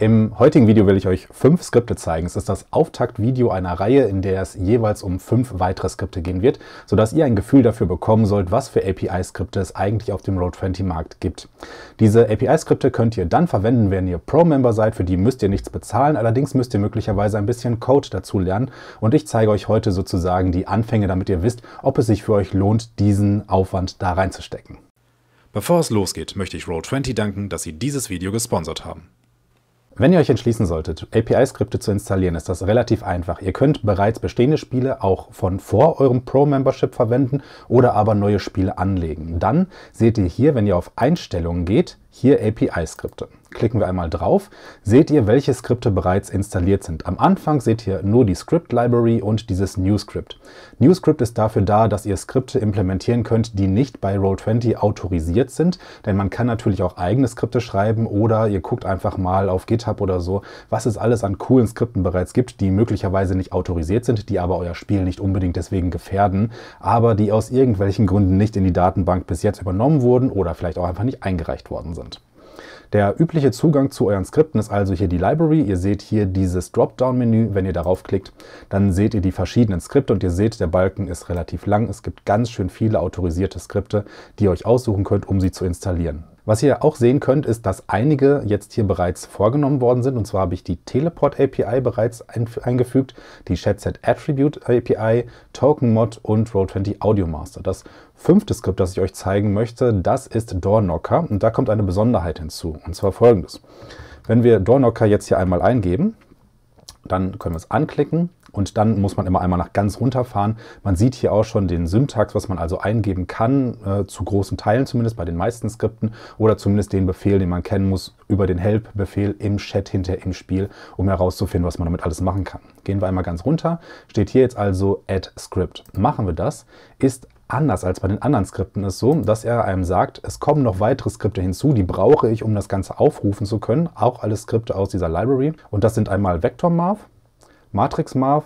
Im heutigen Video will ich euch fünf Skripte zeigen. Es ist das Auftaktvideo einer Reihe, in der es jeweils um fünf weitere Skripte gehen wird, sodass ihr ein Gefühl dafür bekommen sollt, was für API-Skripte es eigentlich auf dem Road 20 Markt gibt. Diese API-Skripte könnt ihr dann verwenden, wenn ihr Pro-Member seid, für die müsst ihr nichts bezahlen, allerdings müsst ihr möglicherweise ein bisschen Code dazu lernen und ich zeige euch heute sozusagen die Anfänge, damit ihr wisst, ob es sich für euch lohnt, diesen Aufwand da reinzustecken. Bevor es losgeht, möchte ich road 20 danken, dass sie dieses Video gesponsert haben. Wenn ihr euch entschließen solltet, API-Skripte zu installieren, ist das relativ einfach. Ihr könnt bereits bestehende Spiele auch von vor eurem Pro-Membership verwenden oder aber neue Spiele anlegen. Dann seht ihr hier, wenn ihr auf Einstellungen geht, hier API-Skripte. Klicken wir einmal drauf, seht ihr, welche Skripte bereits installiert sind. Am Anfang seht ihr nur die Script Library und dieses NewScript. NewScript ist dafür da, dass ihr Skripte implementieren könnt, die nicht bei Roll20 autorisiert sind, denn man kann natürlich auch eigene Skripte schreiben oder ihr guckt einfach mal auf GitHub oder so, was es alles an coolen Skripten bereits gibt, die möglicherweise nicht autorisiert sind, die aber euer Spiel nicht unbedingt deswegen gefährden, aber die aus irgendwelchen Gründen nicht in die Datenbank bis jetzt übernommen wurden oder vielleicht auch einfach nicht eingereicht worden sind. Der übliche Zugang zu euren Skripten ist also hier die Library. Ihr seht hier dieses Dropdown-Menü. Wenn ihr darauf klickt, dann seht ihr die verschiedenen Skripte und ihr seht, der Balken ist relativ lang. Es gibt ganz schön viele autorisierte Skripte, die ihr euch aussuchen könnt, um sie zu installieren. Was ihr auch sehen könnt, ist, dass einige jetzt hier bereits vorgenommen worden sind. Und zwar habe ich die Teleport API bereits eingefügt, die Chatset Attribute API, Token Mod und Roll20 Audio Master. Das fünfte Skript, das ich euch zeigen möchte, das ist Doorknocker. Und da kommt eine Besonderheit hinzu. Und zwar folgendes. Wenn wir Doorknocker jetzt hier einmal eingeben, dann können wir es anklicken und dann muss man immer einmal nach ganz runterfahren. Man sieht hier auch schon den Syntax, was man also eingeben kann, äh, zu großen Teilen zumindest bei den meisten Skripten oder zumindest den Befehl, den man kennen muss, über den Help-Befehl im Chat hinter im Spiel, um herauszufinden, was man damit alles machen kann. Gehen wir einmal ganz runter. Steht hier jetzt also Add Script. Machen wir das, ist anders als bei den anderen Skripten ist so, dass er einem sagt, es kommen noch weitere Skripte hinzu, die brauche ich, um das Ganze aufrufen zu können. Auch alle Skripte aus dieser Library. Und das sind einmal VectorMarv, Matrix Marv,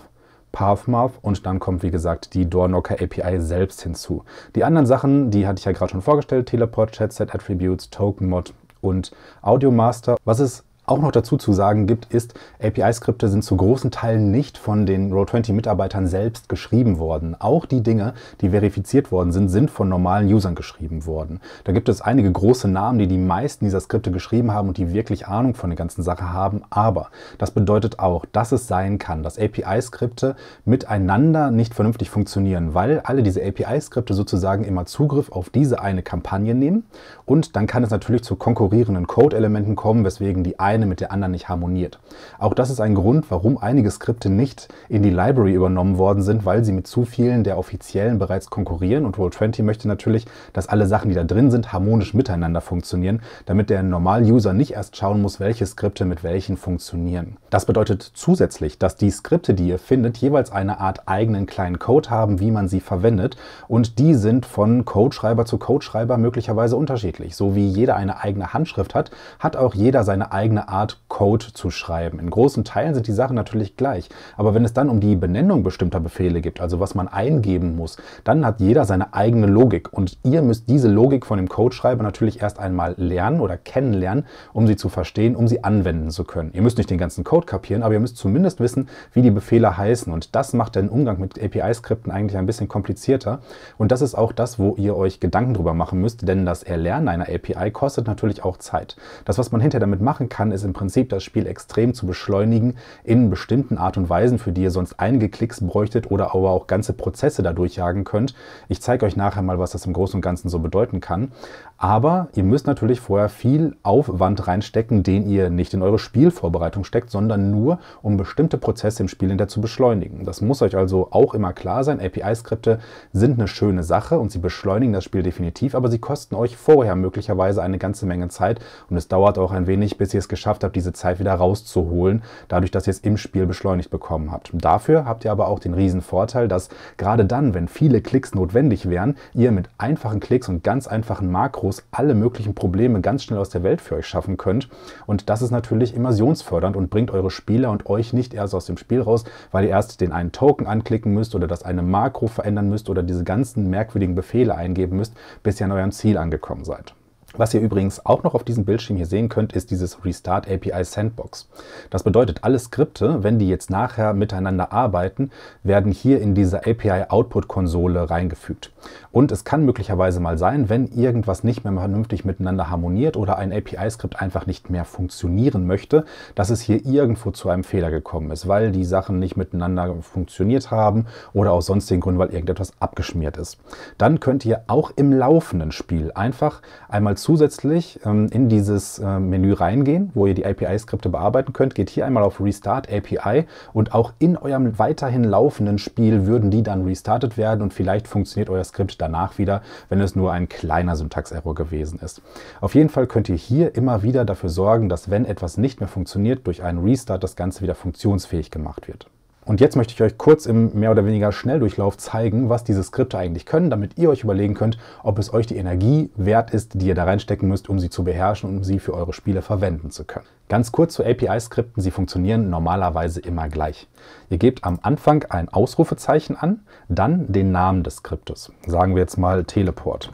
PathMarv und dann kommt, wie gesagt, die Doorknocker API selbst hinzu. Die anderen Sachen, die hatte ich ja gerade schon vorgestellt, Teleport, Chatset Attributes, Token Mod und Audio Master. Was es auch noch dazu zu sagen gibt, ist, API-Skripte sind zu großen Teilen nicht von den row 20 mitarbeitern selbst geschrieben worden. Auch die Dinge, die verifiziert worden sind, sind von normalen Usern geschrieben worden. Da gibt es einige große Namen, die die meisten dieser Skripte geschrieben haben und die wirklich Ahnung von der ganzen Sache haben. Aber das bedeutet auch, dass es sein kann, dass API-Skripte miteinander nicht vernünftig funktionieren, weil alle diese API-Skripte sozusagen immer Zugriff auf diese eine Kampagne nehmen. Und dann kann es natürlich zu konkurrierenden Code-Elementen kommen, weswegen die eine eine mit der anderen nicht harmoniert. Auch das ist ein Grund, warum einige Skripte nicht in die Library übernommen worden sind, weil sie mit zu vielen der offiziellen bereits konkurrieren und Roll20 möchte natürlich, dass alle Sachen, die da drin sind, harmonisch miteinander funktionieren, damit der Normal-User nicht erst schauen muss, welche Skripte mit welchen funktionieren. Das bedeutet zusätzlich, dass die Skripte, die ihr findet, jeweils eine Art eigenen kleinen Code haben, wie man sie verwendet und die sind von Codeschreiber zu Codeschreiber möglicherweise unterschiedlich. So wie jeder eine eigene Handschrift hat, hat auch jeder seine eigene Art Code zu schreiben. In großen Teilen sind die Sachen natürlich gleich. Aber wenn es dann um die Benennung bestimmter Befehle gibt, also was man eingeben muss, dann hat jeder seine eigene Logik. Und ihr müsst diese Logik von dem Codeschreiber natürlich erst einmal lernen oder kennenlernen, um sie zu verstehen, um sie anwenden zu können. Ihr müsst nicht den ganzen Code kapieren, aber ihr müsst zumindest wissen, wie die Befehle heißen. Und das macht den Umgang mit API-Skripten eigentlich ein bisschen komplizierter. Und das ist auch das, wo ihr euch Gedanken drüber machen müsst, denn das Erlernen einer API kostet natürlich auch Zeit. Das, was man hinterher damit machen kann, ist im Prinzip, das Spiel extrem zu beschleunigen in bestimmten Art und Weisen, für die ihr sonst einige Klicks bräuchtet oder aber auch ganze Prozesse dadurch jagen könnt. Ich zeige euch nachher mal, was das im Großen und Ganzen so bedeuten kann. Aber ihr müsst natürlich vorher viel Aufwand reinstecken, den ihr nicht in eure Spielvorbereitung steckt, sondern nur, um bestimmte Prozesse im Spiel hinter zu beschleunigen. Das muss euch also auch immer klar sein. API-Skripte sind eine schöne Sache und sie beschleunigen das Spiel definitiv, aber sie kosten euch vorher möglicherweise eine ganze Menge Zeit und es dauert auch ein wenig, bis ihr es geschafft habt, diese Zeit wieder rauszuholen, dadurch, dass ihr es im Spiel beschleunigt bekommen habt. Dafür habt ihr aber auch den riesen Vorteil, dass gerade dann, wenn viele Klicks notwendig wären, ihr mit einfachen Klicks und ganz einfachen Makros groß alle möglichen Probleme ganz schnell aus der Welt für euch schaffen könnt. Und das ist natürlich immersionsfördernd und bringt eure Spieler und euch nicht erst aus dem Spiel raus, weil ihr erst den einen Token anklicken müsst oder das eine Makro verändern müsst oder diese ganzen merkwürdigen Befehle eingeben müsst, bis ihr an eurem Ziel angekommen seid. Was ihr übrigens auch noch auf diesem Bildschirm hier sehen könnt, ist dieses Restart API Sandbox. Das bedeutet, alle Skripte, wenn die jetzt nachher miteinander arbeiten, werden hier in diese API Output Konsole reingefügt. Und es kann möglicherweise mal sein, wenn irgendwas nicht mehr vernünftig miteinander harmoniert oder ein API Skript einfach nicht mehr funktionieren möchte, dass es hier irgendwo zu einem Fehler gekommen ist, weil die Sachen nicht miteinander funktioniert haben oder aus sonstigen Gründen, weil irgendetwas abgeschmiert ist. Dann könnt ihr auch im laufenden Spiel einfach einmal zusätzlich ähm, in dieses äh, Menü reingehen, wo ihr die API-Skripte bearbeiten könnt. Geht hier einmal auf Restart API und auch in eurem weiterhin laufenden Spiel würden die dann restartet werden und vielleicht funktioniert euer Skript danach wieder, wenn es nur ein kleiner Syntax-Error gewesen ist. Auf jeden Fall könnt ihr hier immer wieder dafür sorgen, dass wenn etwas nicht mehr funktioniert, durch einen Restart das Ganze wieder funktionsfähig gemacht wird. Und jetzt möchte ich euch kurz im mehr oder weniger Schnelldurchlauf zeigen, was diese Skripte eigentlich können, damit ihr euch überlegen könnt, ob es euch die Energie wert ist, die ihr da reinstecken müsst, um sie zu beherrschen und um sie für eure Spiele verwenden zu können. Ganz kurz zu API-Skripten, sie funktionieren normalerweise immer gleich. Ihr gebt am Anfang ein Ausrufezeichen an, dann den Namen des Skriptes. Sagen wir jetzt mal Teleport.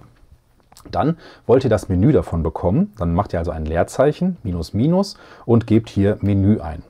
Dann wollt ihr das Menü davon bekommen, dann macht ihr also ein Leerzeichen, minus, minus und gebt hier Menü ein.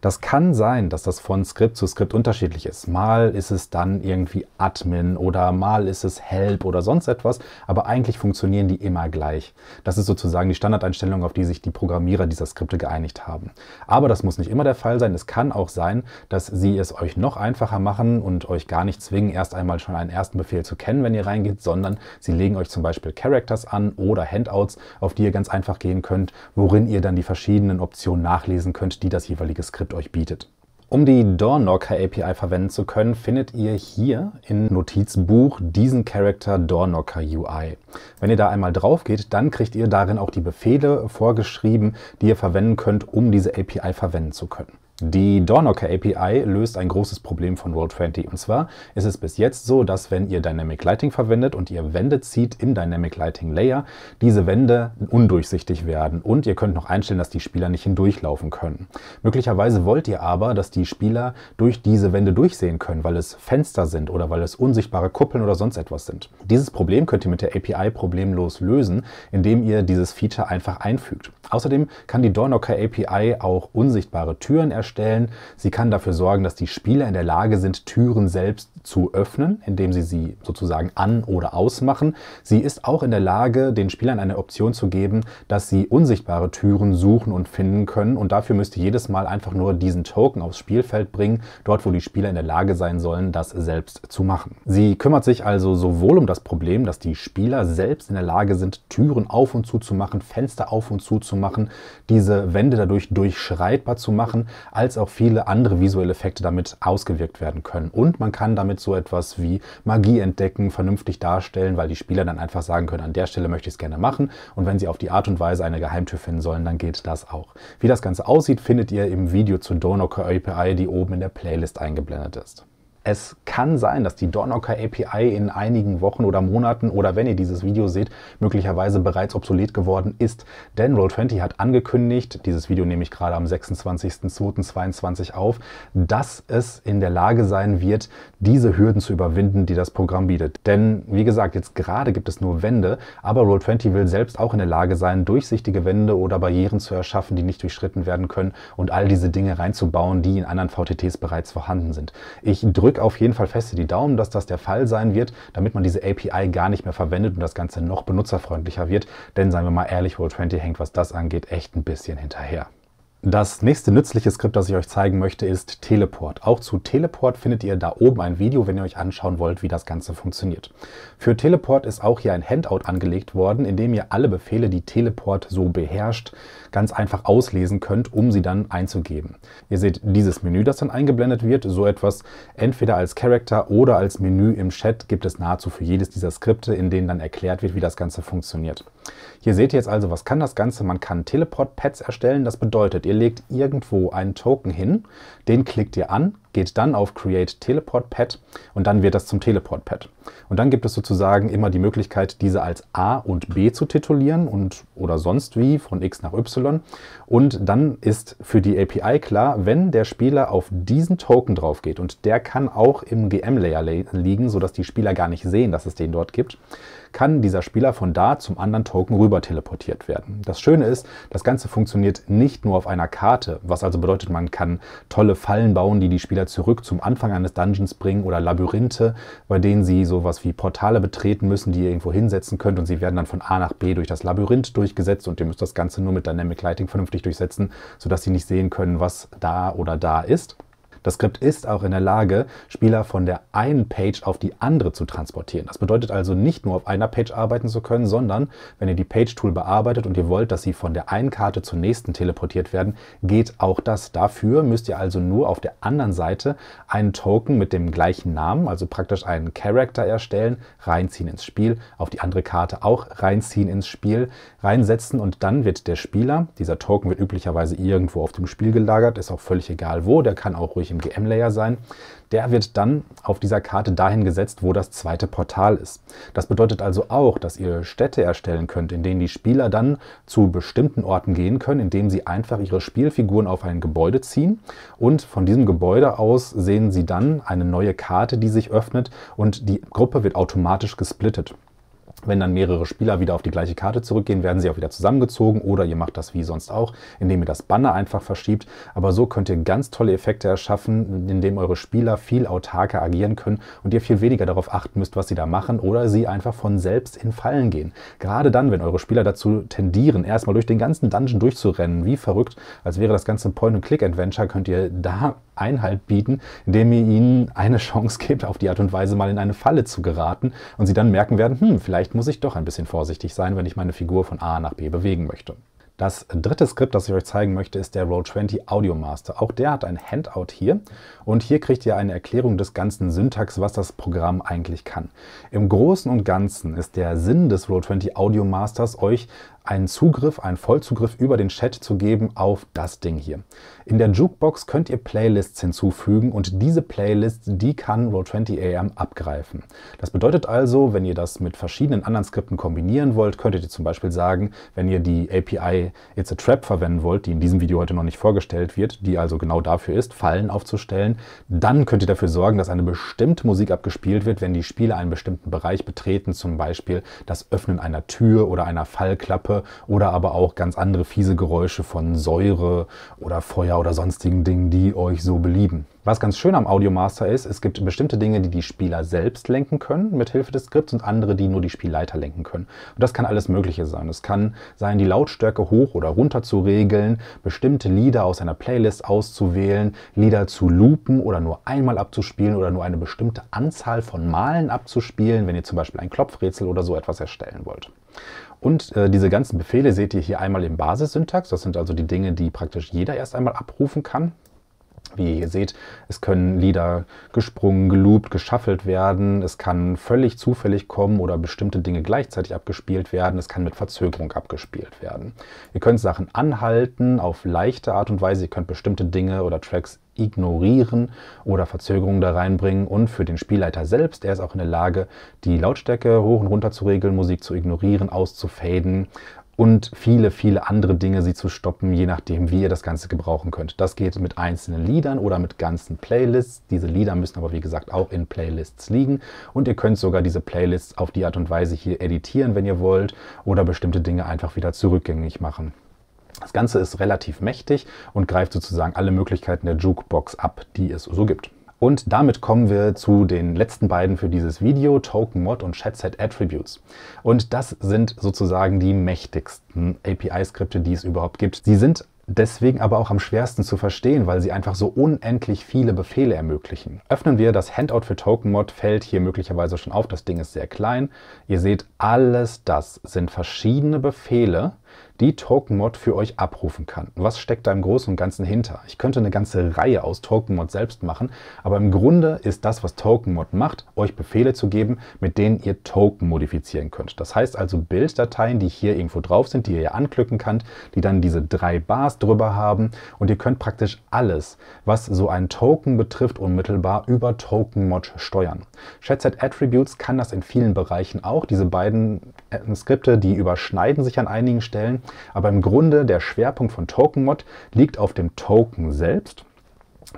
Das kann sein, dass das von Skript zu Skript unterschiedlich ist. Mal ist es dann irgendwie Admin oder mal ist es Help oder sonst etwas, aber eigentlich funktionieren die immer gleich. Das ist sozusagen die Standardeinstellung, auf die sich die Programmierer dieser Skripte geeinigt haben. Aber das muss nicht immer der Fall sein. Es kann auch sein, dass sie es euch noch einfacher machen und euch gar nicht zwingen, erst einmal schon einen ersten Befehl zu kennen, wenn ihr reingeht, sondern sie legen euch zum Beispiel Characters an oder Handouts, auf die ihr ganz einfach gehen könnt, worin ihr dann die verschiedenen Optionen nachlesen könnt, die das jeweilige Skript TypeScript euch bietet. Um die DoorKnocker API verwenden zu können, findet ihr hier im Notizbuch diesen Charakter DoorKnocker UI. Wenn ihr da einmal drauf geht, dann kriegt ihr darin auch die Befehle vorgeschrieben, die ihr verwenden könnt, um diese API verwenden zu können. Die Doorknocker API löst ein großes Problem von Roll20. Und zwar ist es bis jetzt so, dass wenn ihr Dynamic Lighting verwendet und ihr Wände zieht im Dynamic Lighting Layer, diese Wände undurchsichtig werden und ihr könnt noch einstellen, dass die Spieler nicht hindurchlaufen können. Möglicherweise wollt ihr aber, dass die Spieler durch diese Wände durchsehen können, weil es Fenster sind oder weil es unsichtbare Kuppeln oder sonst etwas sind. Dieses Problem könnt ihr mit der API problemlos lösen, indem ihr dieses Feature einfach einfügt. Außerdem kann die Doorknocker API auch unsichtbare Türen erstellen sicherstellen, sie kann dafür sorgen, dass die Spieler in der Lage sind, Türen selbst zu öffnen, indem sie sie sozusagen an- oder ausmachen. Sie ist auch in der Lage, den Spielern eine Option zu geben, dass sie unsichtbare Türen suchen und finden können. Und dafür müsste jedes Mal einfach nur diesen Token aufs Spielfeld bringen, dort wo die Spieler in der Lage sein sollen, das selbst zu machen. Sie kümmert sich also sowohl um das Problem, dass die Spieler selbst in der Lage sind, Türen auf und zu zu machen, Fenster auf und zu zu machen, diese Wände dadurch durchschreitbar zu machen, als auch viele andere visuelle Effekte damit ausgewirkt werden können. Und man kann damit damit so etwas wie Magie entdecken, vernünftig darstellen, weil die Spieler dann einfach sagen können, an der Stelle möchte ich es gerne machen. Und wenn sie auf die Art und Weise eine Geheimtür finden sollen, dann geht das auch. Wie das Ganze aussieht, findet ihr im Video zu Donor API, die oben in der Playlist eingeblendet ist. Es kann sein, dass die Dornocker API in einigen Wochen oder Monaten oder wenn ihr dieses Video seht, möglicherweise bereits obsolet geworden ist. Denn Roll20 hat angekündigt, dieses Video nehme ich gerade am 26.02.22 auf, dass es in der Lage sein wird, diese Hürden zu überwinden, die das Programm bietet. Denn wie gesagt, jetzt gerade gibt es nur Wände, aber Roll20 will selbst auch in der Lage sein, durchsichtige Wände oder Barrieren zu erschaffen, die nicht durchschritten werden können und all diese Dinge reinzubauen, die in anderen VTTs bereits vorhanden sind. Ich drücke auf jeden Fall feste die Daumen, dass das der Fall sein wird, damit man diese API gar nicht mehr verwendet und das Ganze noch benutzerfreundlicher wird. Denn seien wir mal ehrlich, World 20 hängt, was das angeht, echt ein bisschen hinterher. Das nächste nützliche Skript, das ich euch zeigen möchte, ist Teleport. Auch zu Teleport findet ihr da oben ein Video, wenn ihr euch anschauen wollt, wie das Ganze funktioniert. Für Teleport ist auch hier ein Handout angelegt worden, in dem ihr alle Befehle, die Teleport so beherrscht, ganz einfach auslesen könnt, um sie dann einzugeben. Ihr seht dieses Menü, das dann eingeblendet wird. So etwas entweder als Character oder als Menü im Chat gibt es nahezu für jedes dieser Skripte, in denen dann erklärt wird, wie das Ganze funktioniert. Hier seht ihr jetzt also, was kann das Ganze? Man kann Teleport-Pads erstellen. Das bedeutet, ihr legt irgendwo einen Token hin, den klickt ihr an, geht dann auf Create Teleport Pad und dann wird das zum Teleport Pad. Und dann gibt es sozusagen immer die Möglichkeit, diese als A und B zu titulieren und oder sonst wie von X nach Y. Und dann ist für die API klar, wenn der Spieler auf diesen Token drauf geht und der kann auch im GM-Layer liegen, sodass die Spieler gar nicht sehen, dass es den dort gibt, kann dieser Spieler von da zum anderen Token rüber teleportiert werden. Das Schöne ist, das Ganze funktioniert nicht nur auf einer Karte, was also bedeutet, man kann tolle Fallen bauen, die die Spieler zurück zum Anfang eines Dungeons bringen oder Labyrinthe, bei denen sie sowas wie Portale betreten müssen, die ihr irgendwo hinsetzen könnt und sie werden dann von A nach B durch das Labyrinth durchgesetzt und ihr müsst das Ganze nur mit Dynamic Lighting vernünftig durchsetzen, sodass sie nicht sehen können, was da oder da ist. Das Skript ist auch in der Lage, Spieler von der einen Page auf die andere zu transportieren. Das bedeutet also nicht nur auf einer Page arbeiten zu können, sondern wenn ihr die Page-Tool bearbeitet und ihr wollt, dass sie von der einen Karte zur nächsten teleportiert werden, geht auch das. Dafür müsst ihr also nur auf der anderen Seite einen Token mit dem gleichen Namen, also praktisch einen Character erstellen, reinziehen ins Spiel, auf die andere Karte auch reinziehen ins Spiel, reinsetzen und dann wird der Spieler, dieser Token wird üblicherweise irgendwo auf dem Spiel gelagert, ist auch völlig egal wo, der kann auch ruhig im gm layer sein, der wird dann auf dieser Karte dahin gesetzt, wo das zweite Portal ist. Das bedeutet also auch, dass ihr Städte erstellen könnt, in denen die Spieler dann zu bestimmten Orten gehen können, indem sie einfach ihre Spielfiguren auf ein Gebäude ziehen und von diesem Gebäude aus sehen sie dann eine neue Karte, die sich öffnet und die Gruppe wird automatisch gesplittet. Wenn dann mehrere Spieler wieder auf die gleiche Karte zurückgehen, werden sie auch wieder zusammengezogen oder ihr macht das wie sonst auch, indem ihr das Banner einfach verschiebt. Aber so könnt ihr ganz tolle Effekte erschaffen, indem eure Spieler viel autarker agieren können und ihr viel weniger darauf achten müsst, was sie da machen oder sie einfach von selbst in Fallen gehen. Gerade dann, wenn eure Spieler dazu tendieren, erstmal durch den ganzen Dungeon durchzurennen, wie verrückt, als wäre das ganze Point-and-Click-Adventure, könnt ihr da Einhalt bieten, indem ihr ihnen eine Chance gebt, auf die Art und Weise mal in eine Falle zu geraten und sie dann merken werden, hm, vielleicht muss ich doch ein bisschen vorsichtig sein, wenn ich meine Figur von A nach B bewegen möchte. Das dritte Skript, das ich euch zeigen möchte, ist der Roll20 Audio Master. Auch der hat ein Handout hier und hier kriegt ihr eine Erklärung des ganzen Syntax, was das Programm eigentlich kann. Im Großen und Ganzen ist der Sinn des Roll20 Audio Masters, euch einen Zugriff, einen Vollzugriff über den Chat zu geben auf das Ding hier. In der Jukebox könnt ihr Playlists hinzufügen und diese Playlists, die kann Roll20AM abgreifen. Das bedeutet also, wenn ihr das mit verschiedenen anderen Skripten kombinieren wollt, könntet ihr zum Beispiel sagen, wenn ihr die API It's a Trap verwenden wollt, die in diesem Video heute noch nicht vorgestellt wird, die also genau dafür ist, Fallen aufzustellen, dann könnt ihr dafür sorgen, dass eine bestimmte Musik abgespielt wird, wenn die Spieler einen bestimmten Bereich betreten, zum Beispiel das Öffnen einer Tür oder einer Fallklappe oder aber auch ganz andere fiese Geräusche von Säure oder Feuer oder sonstigen Dingen, die euch so belieben. Was ganz schön am Audiomaster ist, es gibt bestimmte Dinge, die die Spieler selbst lenken können mit Hilfe des Skripts und andere, die nur die Spielleiter lenken können. Und das kann alles Mögliche sein. Es kann sein, die Lautstärke hoch oder runter zu regeln, bestimmte Lieder aus einer Playlist auszuwählen, Lieder zu loopen oder nur einmal abzuspielen oder nur eine bestimmte Anzahl von Malen abzuspielen, wenn ihr zum Beispiel ein Klopfrätsel oder so etwas erstellen wollt. Und äh, diese ganzen Befehle seht ihr hier einmal im Basissyntax. Das sind also die Dinge, die praktisch jeder erst einmal abrufen kann. Wie ihr hier seht, es können Lieder gesprungen, geloopt, geschaffelt werden. Es kann völlig zufällig kommen oder bestimmte Dinge gleichzeitig abgespielt werden. Es kann mit Verzögerung abgespielt werden. Ihr könnt Sachen anhalten auf leichte Art und Weise. Ihr könnt bestimmte Dinge oder Tracks ignorieren oder Verzögerungen da reinbringen. Und für den Spielleiter selbst, er ist auch in der Lage, die Lautstärke hoch und runter zu regeln, Musik zu ignorieren, auszufaden und viele, viele andere Dinge, sie zu stoppen, je nachdem, wie ihr das Ganze gebrauchen könnt. Das geht mit einzelnen Liedern oder mit ganzen Playlists. Diese Lieder müssen aber, wie gesagt, auch in Playlists liegen. Und ihr könnt sogar diese Playlists auf die Art und Weise hier editieren, wenn ihr wollt, oder bestimmte Dinge einfach wieder zurückgängig machen. Das Ganze ist relativ mächtig und greift sozusagen alle Möglichkeiten der Jukebox ab, die es so gibt. Und damit kommen wir zu den letzten beiden für dieses Video, Token Mod und Chatset Attributes. Und das sind sozusagen die mächtigsten API-Skripte, die es überhaupt gibt. Sie sind deswegen aber auch am schwersten zu verstehen, weil sie einfach so unendlich viele Befehle ermöglichen. Öffnen wir das Handout für Token Mod, fällt hier möglicherweise schon auf, das Ding ist sehr klein. Ihr seht, alles das sind verschiedene Befehle, die TokenMod für euch abrufen kann. Was steckt da im Großen und Ganzen hinter? Ich könnte eine ganze Reihe aus TokenMod selbst machen, aber im Grunde ist das, was TokenMod macht, euch Befehle zu geben, mit denen ihr Token modifizieren könnt. Das heißt also Bilddateien, die hier irgendwo drauf sind, die ihr anklicken könnt, die dann diese drei Bars drüber haben und ihr könnt praktisch alles, was so einen Token betrifft, unmittelbar über TokenMod steuern. Chatset Attributes kann das in vielen Bereichen auch. Diese beiden äh, Skripte, die überschneiden sich an einigen Stellen, aber im Grunde der Schwerpunkt von Token Mod liegt auf dem Token selbst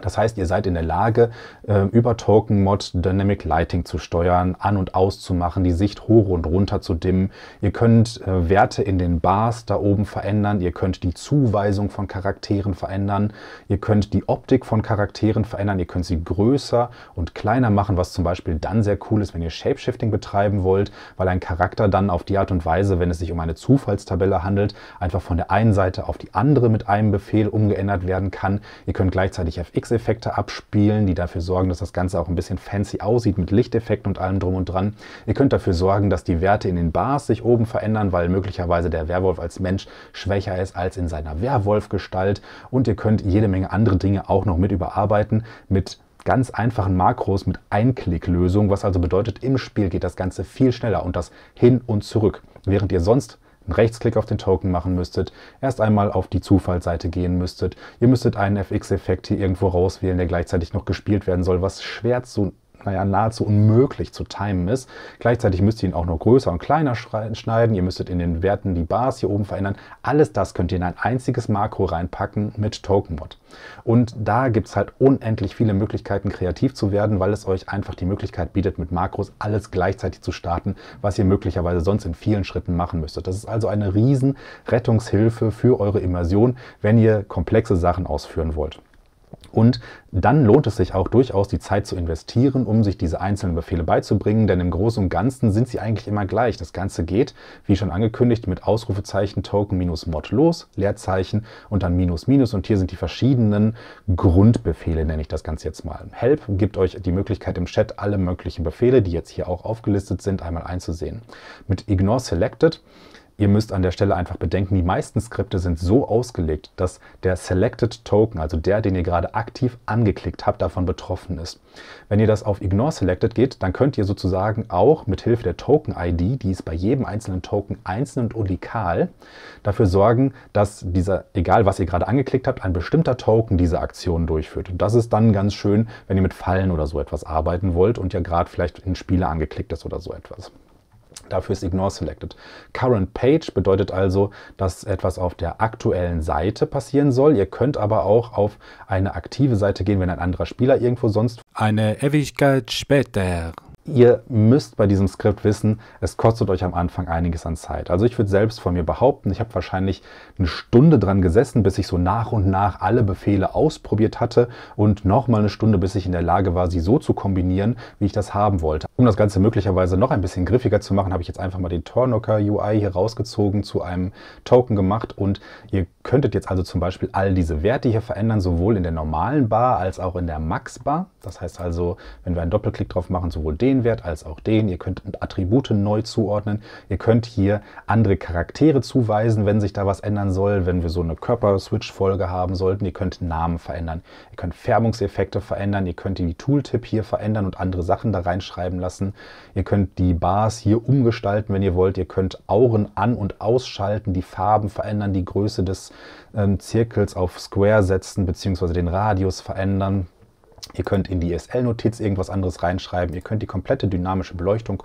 das heißt, ihr seid in der Lage, ähm, über Token Mod Dynamic Lighting zu steuern, an- und auszumachen, die Sicht hoch und runter zu dimmen. Ihr könnt äh, Werte in den Bars da oben verändern. Ihr könnt die Zuweisung von Charakteren verändern. Ihr könnt die Optik von Charakteren verändern. Ihr könnt sie größer und kleiner machen, was zum Beispiel dann sehr cool ist, wenn ihr Shapeshifting betreiben wollt, weil ein Charakter dann auf die Art und Weise, wenn es sich um eine Zufallstabelle handelt, einfach von der einen Seite auf die andere mit einem Befehl umgeändert werden kann. Ihr könnt gleichzeitig FX X-Effekte abspielen, die dafür sorgen, dass das Ganze auch ein bisschen fancy aussieht mit Lichteffekten und allem drum und dran. Ihr könnt dafür sorgen, dass die Werte in den Bars sich oben verändern, weil möglicherweise der Werwolf als Mensch schwächer ist als in seiner Werwolf-Gestalt. Und ihr könnt jede Menge andere Dinge auch noch mit überarbeiten mit ganz einfachen Makros mit Einklicklösung, was also bedeutet, im Spiel geht das Ganze viel schneller und das hin und zurück. Während ihr sonst einen Rechtsklick auf den Token machen müsstet, erst einmal auf die Zufallseite gehen müsstet. Ihr müsstet einen FX-Effekt hier irgendwo rauswählen, der gleichzeitig noch gespielt werden soll, was schwer zu naja, nahezu unmöglich zu timen ist. Gleichzeitig müsst ihr ihn auch noch größer und kleiner schneiden. Ihr müsstet in den Werten die Bars hier oben verändern. Alles das könnt ihr in ein einziges Makro reinpacken mit TokenMod. Und da gibt es halt unendlich viele Möglichkeiten, kreativ zu werden, weil es euch einfach die Möglichkeit bietet, mit Makros alles gleichzeitig zu starten, was ihr möglicherweise sonst in vielen Schritten machen müsstet. Das ist also eine riesen Rettungshilfe für eure Immersion, wenn ihr komplexe Sachen ausführen wollt. Und dann lohnt es sich auch durchaus, die Zeit zu investieren, um sich diese einzelnen Befehle beizubringen, denn im Großen und Ganzen sind sie eigentlich immer gleich. Das Ganze geht, wie schon angekündigt, mit Ausrufezeichen, Token, minus Mod los, Leerzeichen und dann minus minus. Und hier sind die verschiedenen Grundbefehle, nenne ich das Ganze jetzt mal. Help gibt euch die Möglichkeit im Chat, alle möglichen Befehle, die jetzt hier auch aufgelistet sind, einmal einzusehen. Mit Ignore Selected Ihr müsst an der Stelle einfach bedenken, die meisten Skripte sind so ausgelegt, dass der Selected Token, also der, den ihr gerade aktiv angeklickt habt, davon betroffen ist. Wenn ihr das auf Ignore Selected geht, dann könnt ihr sozusagen auch mit Hilfe der Token-ID, die ist bei jedem einzelnen Token einzeln und unikal, dafür sorgen, dass dieser, egal was ihr gerade angeklickt habt, ein bestimmter Token diese Aktion durchführt. Und das ist dann ganz schön, wenn ihr mit Fallen oder so etwas arbeiten wollt und ja gerade vielleicht in Spiele angeklickt ist oder so etwas. Dafür ist Ignore selected. Current Page bedeutet also, dass etwas auf der aktuellen Seite passieren soll. Ihr könnt aber auch auf eine aktive Seite gehen, wenn ein anderer Spieler irgendwo sonst. Eine Ewigkeit später ihr müsst bei diesem Skript wissen, es kostet euch am Anfang einiges an Zeit. Also ich würde selbst von mir behaupten, ich habe wahrscheinlich eine Stunde dran gesessen, bis ich so nach und nach alle Befehle ausprobiert hatte und nochmal eine Stunde, bis ich in der Lage war, sie so zu kombinieren, wie ich das haben wollte. Um das Ganze möglicherweise noch ein bisschen griffiger zu machen, habe ich jetzt einfach mal den Tornocker UI hier rausgezogen, zu einem Token gemacht und ihr könntet jetzt also zum Beispiel all diese Werte hier verändern, sowohl in der normalen Bar als auch in der Max-Bar. Das heißt also, wenn wir einen Doppelklick drauf machen, sowohl den Wert als auch den. Ihr könnt Attribute neu zuordnen. Ihr könnt hier andere Charaktere zuweisen, wenn sich da was ändern soll, wenn wir so eine Körper-Switch-Folge haben sollten. Ihr könnt Namen verändern. Ihr könnt Färbungseffekte verändern. Ihr könnt die Tooltip hier verändern und andere Sachen da reinschreiben lassen. Ihr könnt die Bars hier umgestalten, wenn ihr wollt. Ihr könnt Auren an- und ausschalten, die Farben verändern, die Größe des ähm, Zirkels auf Square setzen, beziehungsweise den Radius verändern. Ihr könnt in die e SL-Notiz irgendwas anderes reinschreiben. Ihr könnt die komplette dynamische Beleuchtung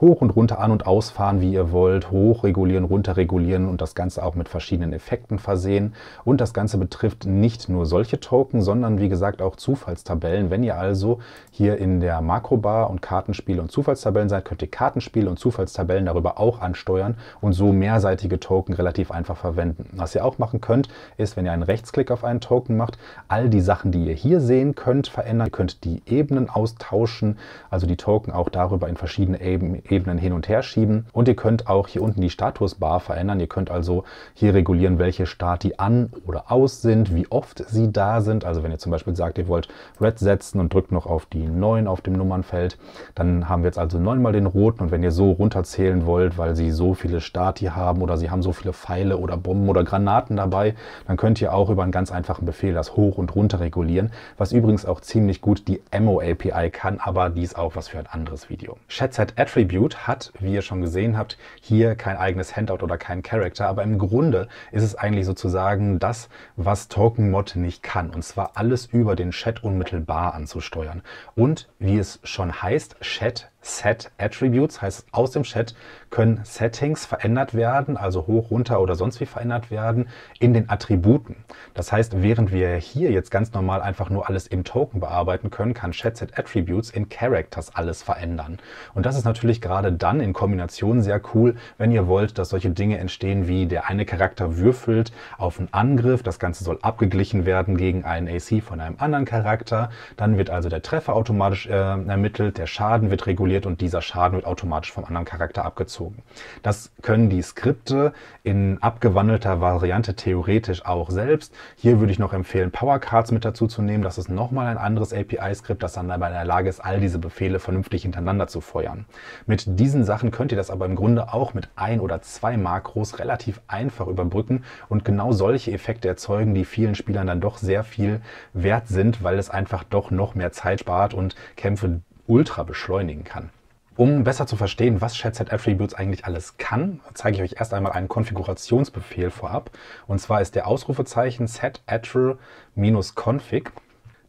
hoch und runter an- und ausfahren, wie ihr wollt, hochregulieren, runterregulieren und das Ganze auch mit verschiedenen Effekten versehen. Und das Ganze betrifft nicht nur solche Token, sondern wie gesagt auch Zufallstabellen. Wenn ihr also hier in der Makrobar und Kartenspiele und Zufallstabellen seid, könnt ihr Kartenspiele und Zufallstabellen darüber auch ansteuern und so mehrseitige Token relativ einfach verwenden. Was ihr auch machen könnt, ist, wenn ihr einen Rechtsklick auf einen Token macht, all die Sachen, die ihr hier sehen könnt, verändern. Ihr könnt die Ebenen austauschen, also die Token auch darüber in verschiedene Ebenen Ebenen hin und her schieben. Und ihr könnt auch hier unten die Statusbar verändern. Ihr könnt also hier regulieren, welche Stati an oder aus sind, wie oft sie da sind. Also wenn ihr zum Beispiel sagt, ihr wollt Red setzen und drückt noch auf die 9 auf dem Nummernfeld, dann haben wir jetzt also 9 mal den roten. Und wenn ihr so runterzählen wollt, weil sie so viele Stati haben oder sie haben so viele Pfeile oder Bomben oder Granaten dabei, dann könnt ihr auch über einen ganz einfachen Befehl das hoch und runter regulieren, was übrigens auch ziemlich gut die mo API kann, aber dies auch was für ein anderes Video. Chatset Attribute Attribute hat, wie ihr schon gesehen habt, hier kein eigenes Handout oder keinen Character, aber im Grunde ist es eigentlich sozusagen das, was Token Mod nicht kann, und zwar alles über den Chat unmittelbar anzusteuern. Und wie es schon heißt, Chat Set Attributes, heißt aus dem Chat können Settings verändert werden, also hoch, runter oder sonst wie verändert werden, in den Attributen. Das heißt, während wir hier jetzt ganz normal einfach nur alles im Token bearbeiten können, kann Chat Set Attributes in Characters alles verändern. Und das ist natürlich gerade dann in Kombination sehr cool, wenn ihr wollt, dass solche Dinge entstehen wie der eine Charakter würfelt auf einen Angriff, das Ganze soll abgeglichen werden gegen einen AC von einem anderen Charakter, dann wird also der Treffer automatisch äh, ermittelt, der Schaden wird reguliert, kontrolliert und dieser Schaden wird automatisch vom anderen Charakter abgezogen. Das können die Skripte in abgewandelter Variante theoretisch auch selbst. Hier würde ich noch empfehlen, Power Cards mit dazu zu nehmen. Das ist nochmal ein anderes API-Skript, das dann dabei in der Lage ist, all diese Befehle vernünftig hintereinander zu feuern. Mit diesen Sachen könnt ihr das aber im Grunde auch mit ein oder zwei Makros relativ einfach überbrücken und genau solche Effekte erzeugen, die vielen Spielern dann doch sehr viel wert sind, weil es einfach doch noch mehr Zeit spart und Kämpfe ultra beschleunigen kann. Um besser zu verstehen, was ShareSet Attributes eigentlich alles kann, zeige ich euch erst einmal einen Konfigurationsbefehl vorab. Und zwar ist der Ausrufezeichen set config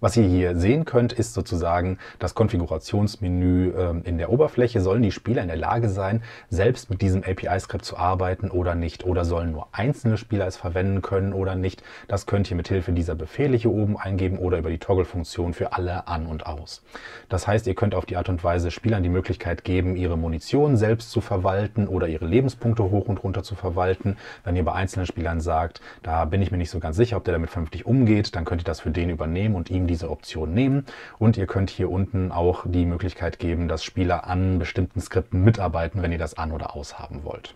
was ihr hier sehen könnt, ist sozusagen das Konfigurationsmenü ähm, in der Oberfläche. Sollen die Spieler in der Lage sein, selbst mit diesem API-Skript zu arbeiten oder nicht? Oder sollen nur einzelne Spieler es verwenden können oder nicht? Das könnt ihr mit Hilfe dieser Befehle hier oben eingeben oder über die Toggle-Funktion für alle an und aus. Das heißt, ihr könnt auf die Art und Weise Spielern die Möglichkeit geben, ihre Munition selbst zu verwalten oder ihre Lebenspunkte hoch und runter zu verwalten. Wenn ihr bei einzelnen Spielern sagt, da bin ich mir nicht so ganz sicher, ob der damit vernünftig umgeht, dann könnt ihr das für den übernehmen und ihm die diese Option nehmen. Und ihr könnt hier unten auch die Möglichkeit geben, dass Spieler an bestimmten Skripten mitarbeiten, wenn ihr das an oder aushaben wollt.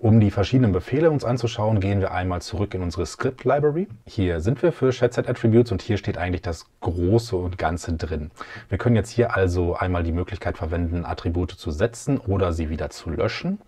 Um die verschiedenen Befehle uns anzuschauen, gehen wir einmal zurück in unsere Script Library. Hier sind wir für Chatset Attributes und hier steht eigentlich das Große und Ganze drin. Wir können jetzt hier also einmal die Möglichkeit verwenden, Attribute zu setzen oder sie wieder zu löschen.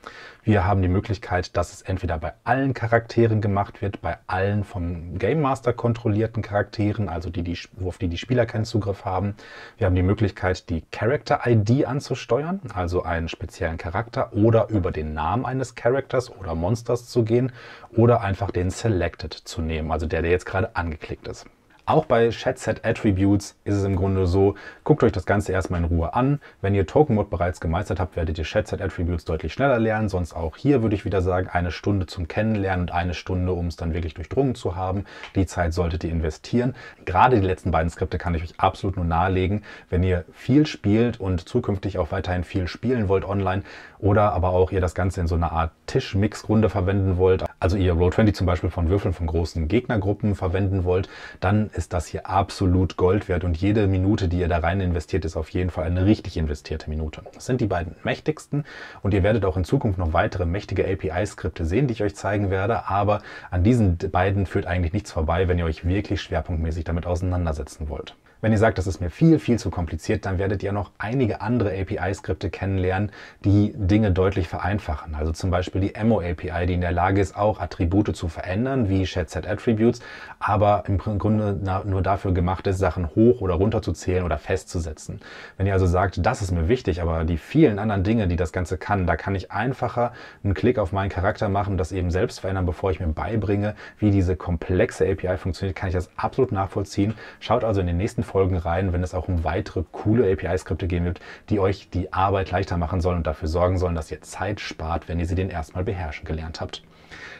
Wir haben die Möglichkeit, dass es entweder bei allen Charakteren gemacht wird, bei allen vom Game Master kontrollierten Charakteren, also die, die, auf die die Spieler keinen Zugriff haben. Wir haben die Möglichkeit, die Character ID anzusteuern, also einen speziellen Charakter oder über den Namen eines Charakters oder Monsters zu gehen oder einfach den Selected zu nehmen, also der, der jetzt gerade angeklickt ist. Auch bei Chatset Attributes ist es im Grunde so, guckt euch das Ganze erstmal in Ruhe an. Wenn ihr Token Mod bereits gemeistert habt, werdet ihr Chatset Attributes deutlich schneller lernen. Sonst auch hier würde ich wieder sagen, eine Stunde zum Kennenlernen und eine Stunde, um es dann wirklich durchdrungen zu haben. Die Zeit solltet ihr investieren. Gerade die letzten beiden Skripte kann ich euch absolut nur nahelegen. Wenn ihr viel spielt und zukünftig auch weiterhin viel spielen wollt online oder aber auch ihr das Ganze in so einer Art Tischmix-Runde verwenden wollt, also ihr Roll20 zum Beispiel von Würfeln von großen Gegnergruppen verwenden wollt, dann ist das hier absolut Gold wert und jede Minute, die ihr da rein investiert, ist auf jeden Fall eine richtig investierte Minute. Das sind die beiden mächtigsten und ihr werdet auch in Zukunft noch weitere mächtige API-Skripte sehen, die ich euch zeigen werde, aber an diesen beiden führt eigentlich nichts vorbei, wenn ihr euch wirklich schwerpunktmäßig damit auseinandersetzen wollt. Wenn ihr sagt, das ist mir viel, viel zu kompliziert, dann werdet ihr noch einige andere API-Skripte kennenlernen, die Dinge deutlich vereinfachen. Also zum Beispiel die Emo-API, die in der Lage ist, auch Attribute zu verändern, wie shared attributes aber im Grunde nur dafür gemacht ist, Sachen hoch oder runter zu zählen oder festzusetzen. Wenn ihr also sagt, das ist mir wichtig, aber die vielen anderen Dinge, die das Ganze kann, da kann ich einfacher einen Klick auf meinen Charakter machen, das eben selbst verändern, bevor ich mir beibringe, wie diese komplexe API funktioniert, kann ich das absolut nachvollziehen. Schaut also in den nächsten Folgen rein, wenn es auch um weitere coole API-Skripte gehen wird, die euch die Arbeit leichter machen sollen und dafür sorgen sollen, dass ihr Zeit spart, wenn ihr sie den erstmal beherrschen gelernt habt.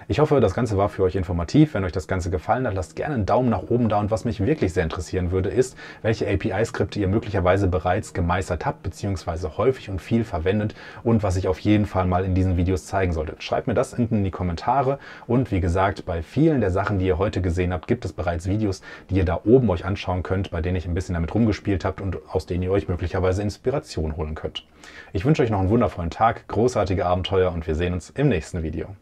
Ich hoffe, das Ganze war für euch informativ. Wenn euch das Ganze gefallen hat, lasst gerne einen Daumen nach oben da. Und was mich wirklich sehr interessieren würde, ist, welche API-Skripte ihr möglicherweise bereits gemeistert habt, beziehungsweise häufig und viel verwendet und was ich auf jeden Fall mal in diesen Videos zeigen sollte. Schreibt mir das hinten in die Kommentare. Und wie gesagt, bei vielen der Sachen, die ihr heute gesehen habt, gibt es bereits Videos, die ihr da oben euch anschauen könnt, bei denen ich ein bisschen damit rumgespielt habt und aus denen ihr euch möglicherweise Inspiration holen könnt. Ich wünsche euch noch einen wundervollen Tag, großartige Abenteuer und wir sehen uns im nächsten Video.